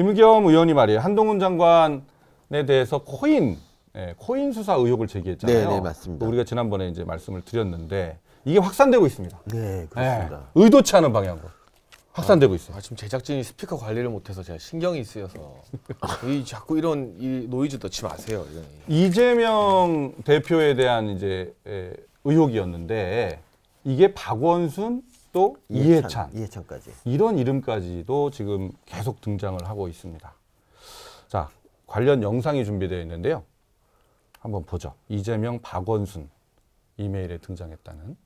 김의겸 의원이 말이에요. 한동훈 장관에 대해서 코인 예, 코인 수사 의혹을 제기했잖아요. 네, 네, 맞습니다. 우리가 지난번에 이제 말씀을 드렸는데 이게 확산되고 있습니다. 네, 그렇습니다. 예, 의도치 않은 방향으로 확산되고 있어요. 아, 지금 제작진이 스피커 관리를 못해서 제가 신경이 쓰여서 이 자꾸 이런 이 노이즈 넣지 마세요. 이런. 이재명 대표에 대한 이제 예, 의혹이었는데 이게 박원순 또 이해찬, 이해찬. 까지 이런 이름까지도 지금 계속 등장을 하고 있습니다. 자, 관련 영상이 준비되어 있는데요. 한번 보죠. 이재명, 박원순 이메일에 등장했다는.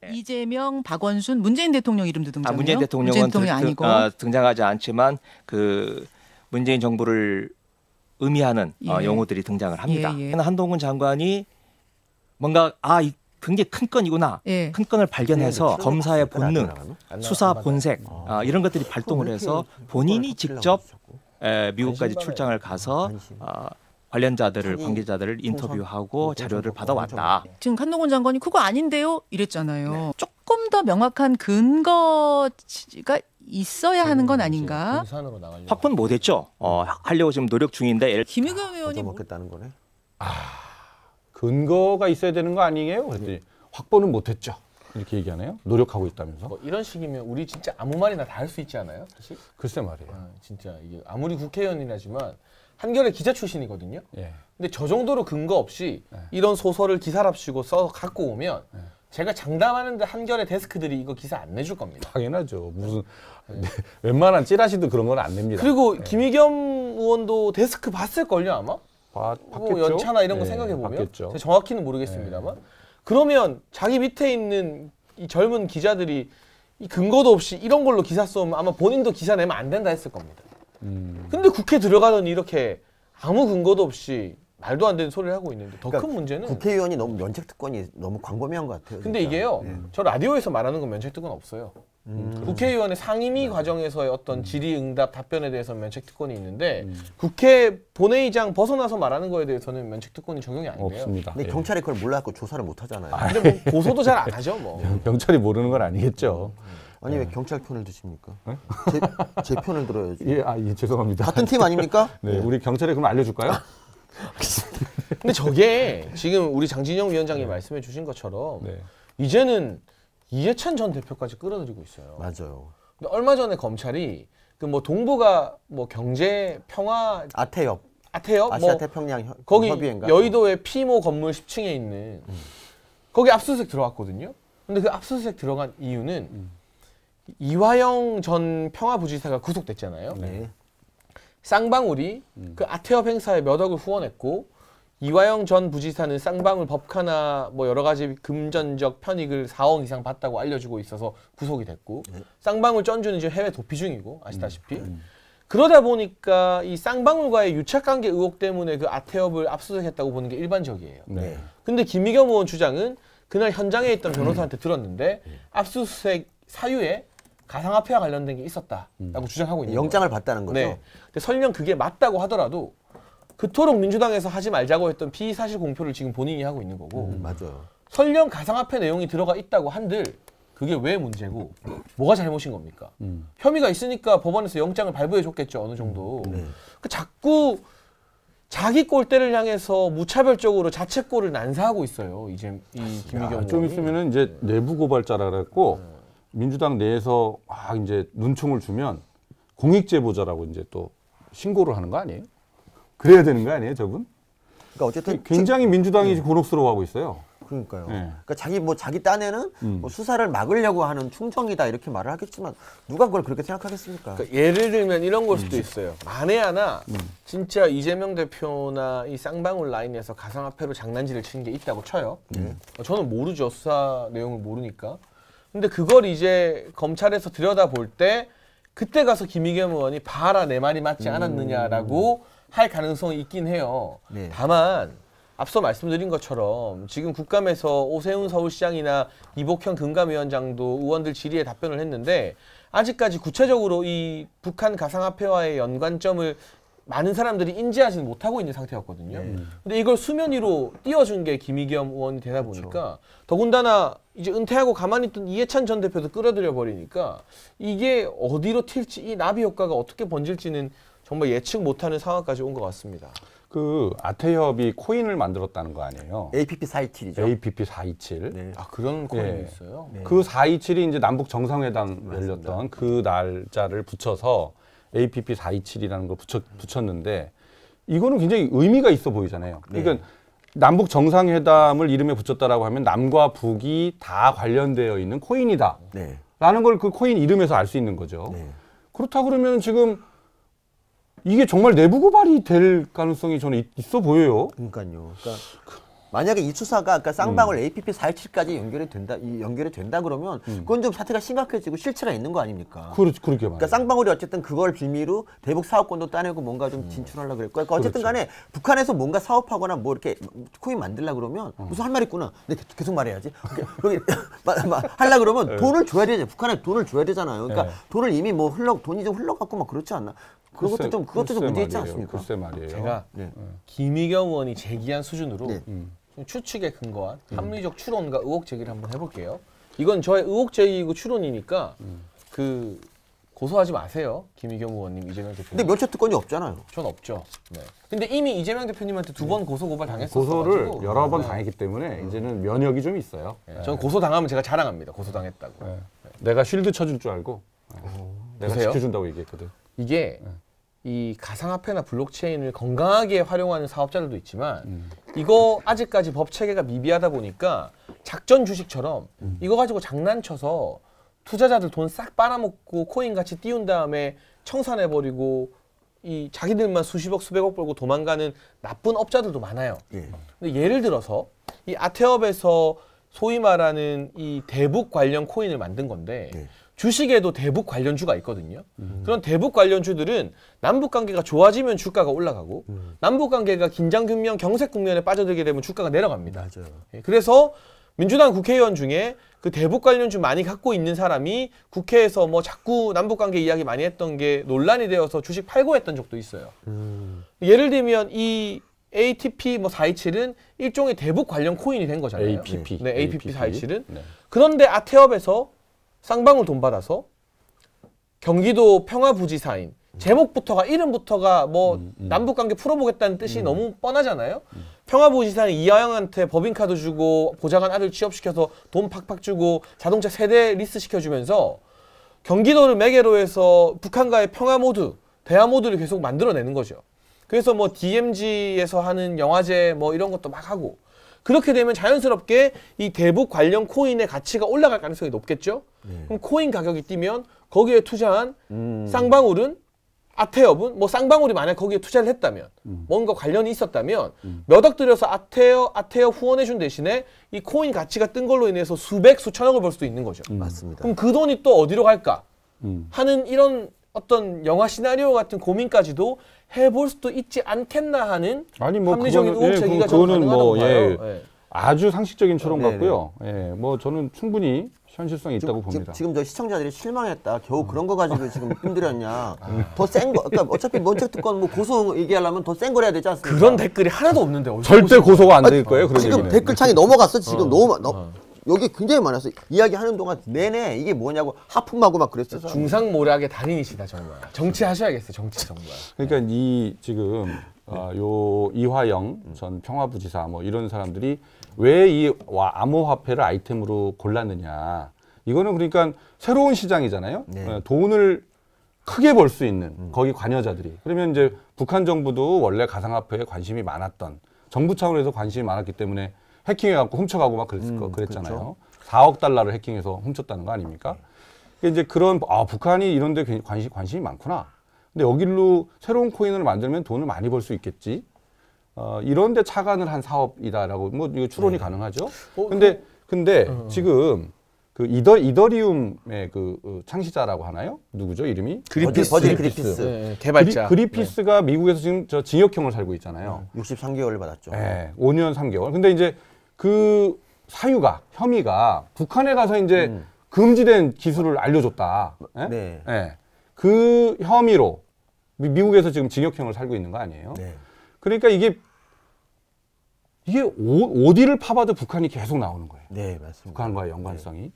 네. 이재명, 박원순, 문재인 대통령 이름도 아, 등장해요. 아, 문재인 대통령은 문재인 대 그, 그, 아니고 어, 등장하지 않지만 그 문재인 정부를 의미하는 어, 예. 어, 용어들이 등장을 합니다. 예, 예. 한동훈 장관이 뭔가 아 굉장히 큰 건이구나. 예. 큰 건을 발견해서 검사의 본능, 수사 본색 어, 이런 것들이 발동을 해서 본인이 직접 에, 미국까지 출장을 가서 어, 관련자들을 관계자들을 인터뷰하고 자료를 받아왔다. 지금 한동훈 장관이 그거 아닌데요 이랬잖아요. 네. 조금 더 명확한 근거가 있어야 하는 건 아닌가? 확보는 못했죠. 어, 하려고 지금 노력 중인데. 김의겸 아, 의원이 먹겠다는 뭐 거네. 아. 근거가 있어야 되는 거 아니에요? 그랬더니 예. 확보는 못했죠. 이렇게 얘기하네요. 노력하고 있다면서. 뭐 이런 식이면 우리 진짜 아무 말이나 다 할 수 있지 않아요? 사실? 글쎄 말이에요. 아, 진짜 이게 아무리 국회의원이라지만 한겨레 기자 출신이거든요. 예. 근데 저 정도로 근거 없이 예. 이런 소설을 기사랍시고 써서 갖고 오면 예. 제가 장담하는데 한겨레 데스크들이 이거 기사 안 내줄 겁니다. 당연하죠. 무슨 네. 웬만한 찌라시도 그런 건 안 냅니다. 그리고 예. 김희겸 의원도 데스크 봤을걸요 아마? 받, 뭐 연차나 이런 거 네, 생각해 보면 정확히는 모르겠습니다만 네. 그러면 자기 밑에 있는 이 젊은 기자들이 이 근거도 없이 이런 걸로 기사 쓰면 아마 본인도 기사 내면 안 된다 했을 겁니다. 음. 근데 국회 들어가더니 이렇게 아무 근거도 없이 말도 안 되는 소리를 하고 있는데 더큰 그러니까 문제는 국회의원이 너무 면책 특권이 너무 광범위한 것 같아요. 근데 진짜. 이게요. 네. 저 라디오에서 말하는 건 면책 특권 없어요. 음. 그렇죠. 국회의원의 상임위 네. 과정에서의 어떤 음. 질의응답 답변에 대해서 는 면책특권이 있는데 음. 국회 본회의장 벗어나서 말하는 거에 대해서는 면책특권이 적용이 안 돼요. 없습니다. 근데 예. 경찰이 그걸 몰라갖 조사를 못 하잖아요. 아, 근데 뭐 고소도 잘 안 하죠 뭐. 경찰이 모르는 건 아니겠죠. 음, 음. 아니 왜 네. 경찰 편을 드십니까? 네? 제, 제, 편을 들어야지. 예, 아, 예, 죄송합니다. 같은 팀 아닙니까? 네, 네. 우리 경찰에 그럼 알려줄까요? 근데 저게 지금 우리 장진영 위원장이 네. 말씀해 주신 것처럼 이제는 이해찬 전 대표까지 끌어들이고 있어요. 맞아요. 근데 얼마 전에 검찰이 그 뭐동북아뭐 경제 평화 아태협 아태협 아시아 뭐 태평양 협, 거기 협의회인가? 여의도의 피모 건물 10층에 있는 음. 거기 압수수색 들어갔거든요. 근데 그 압수수색 들어간 이유는 음. 이화영 전 평화부지사가 구속됐잖아요. 네. 쌍방울이 음. 그 아태협 행사에 몇 억을 후원했고 이화영 전 부지사는 쌍방울 법카나 뭐 여러 가지 금전적 편익을 4억 이상 받다고 알려지고 있어서 구속이 됐고 네. 쌍방울 쩐주는 지금 해외 도피 중이고 아시다시피 음, 음. 그러다 보니까 이 쌍방울과의 유착관계 의혹 때문에 그아태업을 압수수색했다고 보는 게 일반적이에요. 네. 네. 근데 김미겸 의원 주장은 그날 현장에 있던 음. 변호사한테 들었는데 음. 압수수색 사유에 가상화폐와 관련된 게 있었다라고 음. 주장하고 있는 영장을 거예요. 봤다는 네. 거죠. 네. 근데 설령 그게 맞다고 하더라도 그토록 민주당에서 하지 말자고 했던 피의 사실 공표를 지금 본인이 하고 있는 거고 음, 맞아요. 설령 가상화폐 내용이 들어가 있다고 한들 그게 왜 문제고 뭐가 잘못인 겁니까? 음. 혐의가 있으니까 법원에서 영장을 발부해 줬겠죠 어느 정도. 음, 네. 그 자꾸 자기 골대를 향해서 무차별적으로 자책골을 난사하고 있어요. 이제 이 김미경 야, 좀 있으면은 이제 네. 내부 고발자라 그랬고 네. 민주당 내에서 막 이제 눈총을 주면 공익 제보자라고 이제 또 신고를 하는 거 아니에요? 그래야 되는 거 아니에요, 저분? 그러니까 어쨌든 굉장히 민주당이 음. 네. 곤혹스러워하고 있어요. 그러니까요. 네. 그러니까 자기 뭐 자기 딴에는 음. 뭐 수사를 막으려고 하는 충청이다 이렇게 말을 하겠지만 누가 그걸 그렇게 생각하겠습니까? 그러니까 예를 들면 이런 걸 수도 음. 있어요. 만에 하나 음. 진짜 이재명 대표나 이 쌍방울 라인에서 가상화폐로 장난질을 치는 게 있다고 쳐요. 네. 어, 저는 모르죠 수사 내용을 모르니까. 근데 그걸 이제 검찰에서 들여다 볼 때 그때 가서 김의겸 의원이 봐라 내 말이 맞지 음. 않았느냐라고. 할 가능성이 있긴 해요. 네. 다만 앞서 말씀드린 것처럼 지금 국감에서 오세훈 서울시장이나 이복현 금감위원장도 의원들 질의에 답변을 했는데 아직까지 구체적으로 이 북한 가상화폐와의 연관점을 많은 사람들이 인지하지 는 못하고 있는 상태였거든요. 네. 근데 이걸 수면 위로 띄워준 게 김의겸 의원이 되다 그렇죠. 보니까 그렇죠. 더군다나 이제 은퇴하고 가만히 있던 이해찬 전 대표도 끌어들여 버리니까 이게 어디로 튈지 이 나비 효과가 어떻게 번질지는 정말 예측 못하는 상황까지 온 것 같습니다. 그 아태협이 코인을 만들었다는 거 아니에요? APP 427이죠. APP 427. 네. 아 그런 예. 코인이 네. 있어요? 네. 그 427이 이제 남북 정상회담 열렸던 그 날짜를 붙여서 APP 427이라는 걸 붙여, 붙였는데 이거는 굉장히 의미가 있어 보이잖아요. 네. 그러니까 남북 정상회담을 이름에 붙였다라고 하면 남과 북이 다 관련되어 있는 코인이다. 네. 라는 걸 그 코인 이름에서 알 수 있는 거죠. 네. 그렇다 그러면 지금 이게 정말 내부 고발이 될 가능성이 저는 있어 보여요. 그러니까요. 그러니까 만약에 이수사가 아까 쌍방울 음. APP 417까지 연결이 된다 연결이 된다 그러면 음. 그건 좀 사태가 심각해지고 실체가 있는 거 아닙니까? 그렇 그렇게 말이요 그러니까 쌍방울이 어쨌든 그걸 빌미로 대북 사업권도 따내고 뭔가 좀 음. 진출하려 고 그랬고 그러니까 어쨌든 그렇죠. 간에 북한에서 뭔가 사업하거나 뭐 이렇게 코인 만들려고 그러면 음. 무슨 할 말 있구나. 근데 계속 말해야지. 그러니 하려 그러면 네. 돈을 줘야 되잖아요. 북한에 돈을 줘야 되잖아요. 그러니까 네. 돈을 이미 뭐 흘러 돈이 좀 흘러갔고 막 그렇지 않나? 그것도 글쎄, 좀 그것도 좀 문제 있지 않습니까? 글쎄 말이에요. 제가 예. 네. 김희경 의원이 제기한 수준으로 네. 음. 추측에 근거한 음. 합리적 추론과 의혹 제기를 한번 해볼게요. 이건 저의 의혹 제기이고 추론이니까 음. 그 고소하지 마세요, 김희경 의원님, 이재명 대표님. 근데 멸치 특권이 없잖아요. 전 없죠. 네. 근데 이미 이재명 대표님한테 두번 네. 고소 고발 당했었어 고소를 여러 번 네. 당했기 때문에 음. 이제는 면역이 좀 있어요. 네. 저는 네. 고소 당하면 제가 자랑합니다. 고소 당했다고. 네. 내가 쉴드 쳐줄 줄 알고. 오. 어. 내가 보세요? 지켜준다고 얘기했거든. 이게 이 가상화폐나 블록체인을 건강하게 활용하는 사업자들도 있지만 음. 이거 아직까지 법 체계가 미비하다 보니까 작전 주식처럼 음. 이거 가지고 장난쳐서 투자자들 돈 싹 빨아먹고 코인 같이 띄운 다음에 청산해버리고 이 자기들만 수십억 수백억 벌고 도망가는 나쁜 업자들도 많아요. 예. 근데 예를 들어서 이 아태업에서 소위 말하는 이 대북 관련 코인을 만든 건데 예. 주식에도 대북 관련주가 있거든요. 음. 그런 대북 관련주들은 남북 관계가 좋아지면 주가가 올라가고 음. 남북 관계가 긴장 국면, 경색 국면에 빠져들게 되면 주가가 내려갑니다. 맞아요. 예, 그래서 민주당 국회의원 중에 그 대북 관련주 많이 갖고 있는 사람이 국회에서 뭐 자꾸 남북 관계 이야기 많이 했던 게 논란이 되어서 주식 팔고 했던 적도 있어요. 음. 예를 들면 이 ATP 뭐 427은 일종의 대북 관련 코인이 된 거잖아요. APP. 네, APP, APP 427은. 네. 그런데 아태업에서 쌍방울 돈 받아서 경기도 평화부지사인 제목부터가 이름부터가 뭐 음, 음. 남북관계 풀어보겠다는 뜻이 음. 너무 뻔하잖아요. 음. 평화부지사인 이하영한테 법인카드 주고 보좌관 아들 취업시켜서 돈 팍팍 주고 자동차 세대 리스 시켜주면서 경기도를 매개로 해서 북한과의 평화 모드, 대화 모드를 계속 만들어내는 거죠. 그래서 뭐 DMZ에서 하는 영화제 뭐 이런 것도 막 하고 그렇게 되면 자연스럽게 이 대북 관련 코인의 가치가 올라갈 가능성이 높겠죠. 네. 그럼 코인 가격이 뛰면 거기에 투자한 음. 쌍방울은 아태협은 뭐 쌍방울이 만약 거기에 투자를 했다면 음. 뭔가 관련이 있었다면 음. 몇억 들여서 아태협 아태협 후원해준 대신에 이 코인 가치가 뜬 걸로 인해서 수백 수천억을 벌 수도 있는 거죠. 음. 맞습니다. 그럼 그 돈이 또 어디로 갈까? 음. 하는 이런 어떤 영화 시나리오 같은 고민까지도 해볼 수도 있지 않겠나 하는 아니 뭐 합리적인 그거는, 의혹 예, 제 그, 그거는 뭐 예, 예. 아주 상식적인 추론 네, 네, 같고요. 네. 예, 뭐 저는 충분히 현실성이 있다고 지금, 봅니다. 지금, 저 시청자들이 실망했다. 겨우 음. 그런 거 가지고 지금 힘들었냐. 아. 더센 거. 그러니까 어차피 먼저 특권 뭐 고소 얘기하려면 더센걸 해야 되지 않습니까? 그런 댓글이 하나도 없는데. 절대 고소가 안 될 거예요. 아, 그런 지금 얘기는. 댓글 창이 넘어갔어. 지금 어, 너무 어. 여기 굉장히 많았어 이야기하는 동안 내내 이게 뭐냐고 하품하고 막그랬어 중상모략의 달인이시다 정말. 정치하셔야겠어요. 정치 정말. 그러니까 네. 이 지금 어, 요 이화영 전 평화부지사 뭐 이런 사람들이 왜 이 암호화폐를 아이템으로 골랐느냐. 이거는 그러니까 새로운 시장이잖아요. 네. 어, 돈을 크게 벌 수 있는 음. 거기 관여자들이. 그러면 이제 북한 정부도 원래 가상화폐에 관심이 많았던 정부 차원에서 관심이 많았기 때문에 해킹해갖고 훔쳐가고 막 그랬을 거 음, 그랬잖아요. 그렇죠. 4억 달러를 해킹해서 훔쳤다는 거 아닙니까? 그 이제 그런 아 북한이 이런데 관심 관심이 많구나. 근데 여기로 새로운 코인을 만들면 돈을 많이 벌 수 있겠지. 어, 이런데 차관을 한 사업이다라고 뭐 이거 추론이 네. 가능하죠. 어, 그 근데 근데 어. 지금 그 이더 이더리움의 그 어, 창시자라고 하나요? 누구죠 이름이? 그리피스. 버질 그리피스. 네, 개발자. 그리, 피스가 네. 미국에서 지금 저 징역형을 살고 있잖아요. 63개월을 받았죠. 네, 예, 5년 3개월. 근데 이제 그 사유가 혐의가 북한에 가서 이제 음. 금지된 기술을 알려줬다. 아, 네. 예? 네. 예. 그 혐의로 미, 국에서 지금 징역형을 살고 있는 거 아니에요? 네. 그러니까 이게 이게 오, 어디를 파봐도 북한이 계속 나오는 거예요. 네, 맞습니다. 북한과의 연관성이. 네.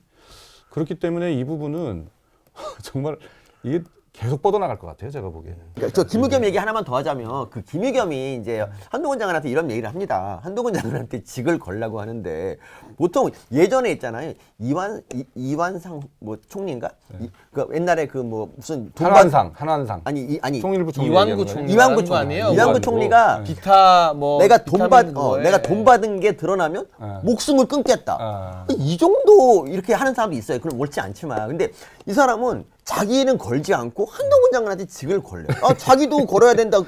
그렇기 때문에 이 부분은 정말 이게 계속 뻗어나갈 것 같아요, 제가 보기에는. 그러니까 저 네. 김의겸 네. 얘기 하나만 더 하자면 그 김의겸이 이제 네. 한동훈 장관한테 이런 얘기를 합니다. 한동훈 장관한테 직을 걸라고 하는데 보통 예전에 있잖아요. 이완 이, 이완상 뭐 총리인가? 네. 이, 그러니까 그 옛날에 그 뭐 무슨 동반... 한완상, 한완상. 아니 이, 아니 총리부 총리 이완구 총리 이완구 총리 아니에요? 이완구 총리가 기타 뭐 내가 돈 받, 어, 내가 돈 받은 게 드러나면 네. 목숨을 끊겠다. 아. 이 정도 이렇게 하는 사람도 있어요. 그럼 옳지 않지만 근데 이 사람은 자기는 걸지 않고 한동훈 장관한테 직을 걸려요. 아, 자기도 걸어야 된다.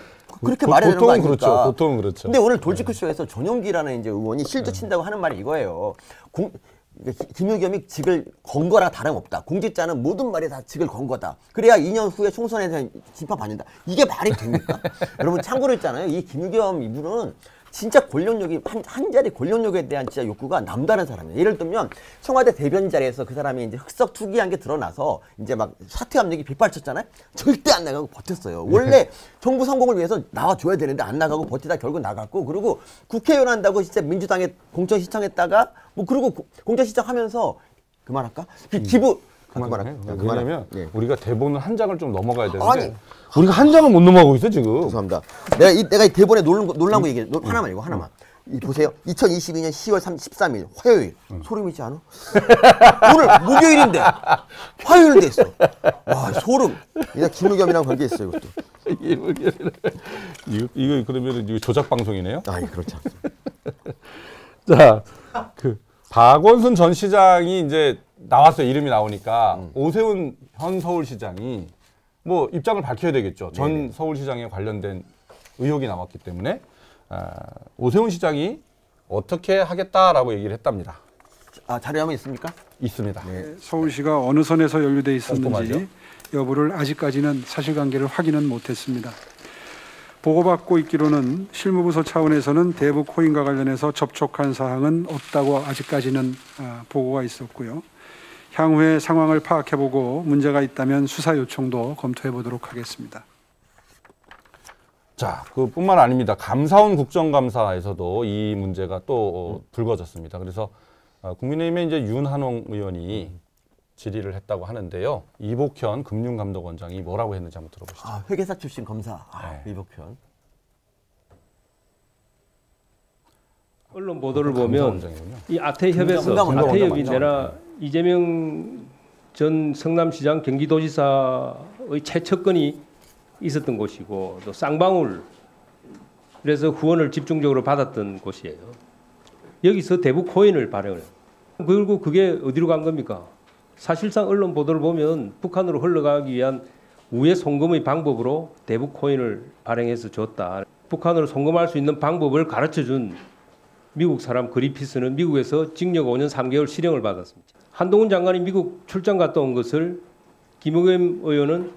그렇게 보, 말해야 되는 거 아닙니까? 그렇죠. 보통은 그렇죠. 근데 오늘 돌직크쇼에서 네. 전용기라는 이제 의원이 실드 네. 친다고 하는 말이 이거예요. 공, 그러니까 김의겸이 직을 건 거라 다름없다. 공직자는 모든 말이 다 직을 건 거다. 그래야 2년 후에 총선에 대한 집합받는다. 이게 말이 됩니까? 여러분 참고로 있잖아요. 이 김의겸 이분은 진짜 권력욕이 한, 한 자리 권력욕에 대한 진짜 욕구가 남다른 사람이에요. 예를 들면 청와대 대변 자리에서 그 사람이 이제 흑석 투기한 게 드러나서 이제 막 사퇴 압력이 빗발쳤잖아요. 절대 안 나가고 버텼어요. 원래 정부 성공을 위해서 나와줘야 되는데 안 나가고 버티다 결국 나갔고 그리고 국회의원 한다고 진짜 민주당에 공천 시청했다가 뭐 그리고 공천 시청하면서 그만할까? 그 기부 그만 봐라. 왜냐면 예. 우리가 대본을 한 장을 좀 넘어가야 되는데 아니. 우리가 한 장을 못 넘어가고 있어 지금. 죄송합니다. 내가 이 내가 이 대본에 놀란 거 얘기해. 놀, 하나만 이거 하나만. 음. 이 보세요. 2022년 10월 3, 13일 화요일. 음. 소름이지 않아? 오늘 목요일인데 화요일 돼어와 아, 소름. 이거 김우겸이랑 관계 있어요 이것도. 이거 이거 그러면 이거 조작 방송이네요? 아 예, 그렇죠. 자그 박원순 전 시장이 이제 나왔어요. 이름이 나오니까 음. 오세훈 현 서울시장이 뭐 입장을 밝혀야 되겠죠. 전 네네. 서울시장에 관련된 의혹이 나왔기 때문에 어, 오세훈 시장이 어떻게 하겠다라고 얘기를 했답니다. 아자료 한번 있습니까? 있습니다. 네. 서울시가 어느 선에서 연루돼 있었는지 꼼 아, 여부를 아직까지는 사실관계를 확인은 못했습니다. 보고받고 있기로는 실무부서 차원에서는 대북 코인과 관련해서 접촉한 사항은 없다고 아직까지는 아, 보고가 있었고요. 향후에 상황을 파악해보고 문제가 있다면 수사 요청도 검토해보도록 하겠습니다. 자, 그뿐만 아닙니다. 감사원 국정감사에서도 이 문제가 또 어, 불거졌습니다. 그래서 아, 국민의힘의 이제 윤한홍 의원이 질의를 했다고 하는데요. 이복현 금융감독원장이 뭐라고 했는지 한번 들어보시죠. 아, 회계사 출신 검사 아, 네. 이복현. 언론 보도를 그 보면 이 아태협에서 아태협이 내라 이재명 전 성남시장 경기도지사의 최척근이 있었던 곳이고 또 쌍방울 그래서 후원을 집중적으로 받았던 곳이에요. 여기서 대북 코인을 발행을. 그리고 그게 어디로 간 겁니까? 사실상 언론 보도를 보면 북한으로 흘러가기 위한 우회 송금의 방법으로 대북 코인을 발행해서 줬다. 북한으로 송금할 수 있는 방법을 가르쳐준 미국 사람 그리피스는 미국에서 징역 5년 3개월 실형을 받았습니다. 한동훈 장관이 미국 출장 갔다 온 것을 김의겸 의원은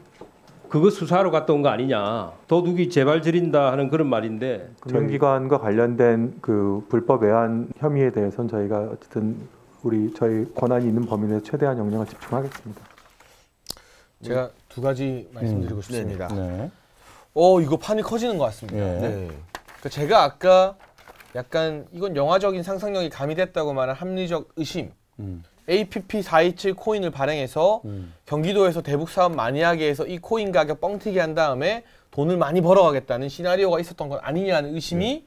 그거 수사하러 갔다 온 거 아니냐. 도둑이 재발 지린다 하는 그런 말인데. 금융기관과 관련된 그 불법 외환 혐의에 대해서는 저희가 어쨌든 우리 저희 권한이 있는 범위 내에 최대한 역량을 집중하겠습니다. 제가 두 가지 말씀드리고 음. 싶습니다. 네. 어 이거 판이 커지는 것 같습니다. 네. 네. 그러니까 제가 아까 약간 이건 영화적인 상상력이 가미됐다고 말한 합리적 의심. 음. APP 427 코인을 발행해서 음. 경기도에서 대북 사업 많이 하게 해서 이 코인 가격 뻥튀기 한 다음에 돈을 많이 벌어가겠다는 시나리오가 있었던 건 아니냐는 의심이 네.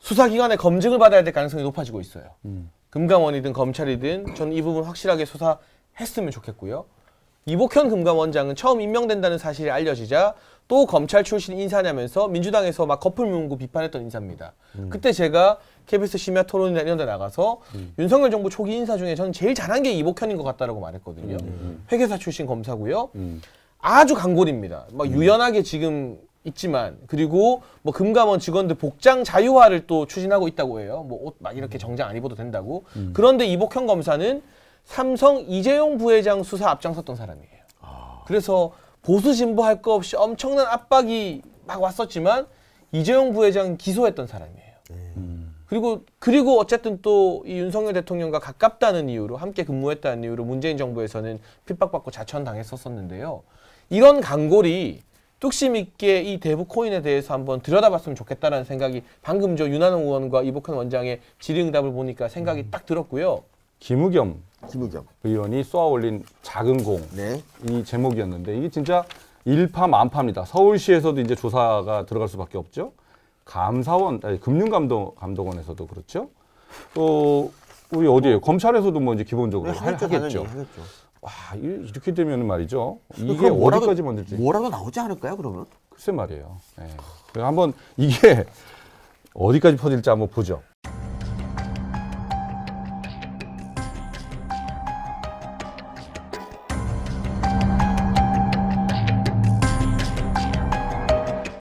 수사기관의 검증을 받아야 될 가능성이 높아지고 있어요. 음. 금감원이든 검찰이든 전 이 부분 확실하게 수사했으면 좋겠고요. 이복현 금감원장은 처음 임명된다는 사실이 알려지자 또 검찰 출신 인사냐면서 민주당에서 막 거풀 문구 비판했던 인사입니다. 음. 그때 제가 KBS 심야 토론이나 이런 데 나가서 음. 윤석열 정부 초기 인사 중에 저는 제일 잘한 게 이복현인 것 같다라고 말했거든요. 음. 회계사 출신 검사고요. 음. 아주 강골입니다. 막 음. 유연하게 지금 있지만 그리고 뭐 금감원 직원들 복장 자유화를 또 추진하고 있다고 해요. 뭐 옷 막 이렇게 음. 정장 안 입어도 된다고. 음. 그런데 이복현 검사는 삼성 이재용 부회장 수사 앞장섰던 사람이에요. 아. 그래서 보수 진보 할 거 없이 엄청난 압박이 막 왔었지만 이재용 부회장 기소했던 사람이에요. 네. 음. 그리고 그리고 어쨌든 또이 윤석열 대통령과 가깝다는 이유로 함께 근무했다는 이유로 문재인 정부에서는 핍박받고 자천당했었었는데요. 이런 강골이 뚝심 있게 이 대부 코인에 대해서 한번 들여다봤으면 좋겠다라는 생각이 방금 저윤하홍 의원과 이복현 원장의 질의응답을 보니까 생각이 음. 딱 들었고요. 김우겸, 김우겸 의원이 쏘아올린 작은 공이 네. 제목이었는데 이게 진짜 일파만파입니다. 서울시에서도 이제 조사가 들어갈 수밖에 없죠. 감사원, 아니, 금융감독 감독원에서도 그렇죠. 또 우리 어디에 요 검찰에서도 뭐 이제 기본적으로 네, 하겠죠. 하겠죠. 와 이렇게 되면 말이죠. 이게 뭐라도, 어디까지 만들지? 뭐라도 나오지 않을까요? 그러면? 글쎄 말이에요. 네. 한번 이게 어디까지 퍼질지 한번 보죠.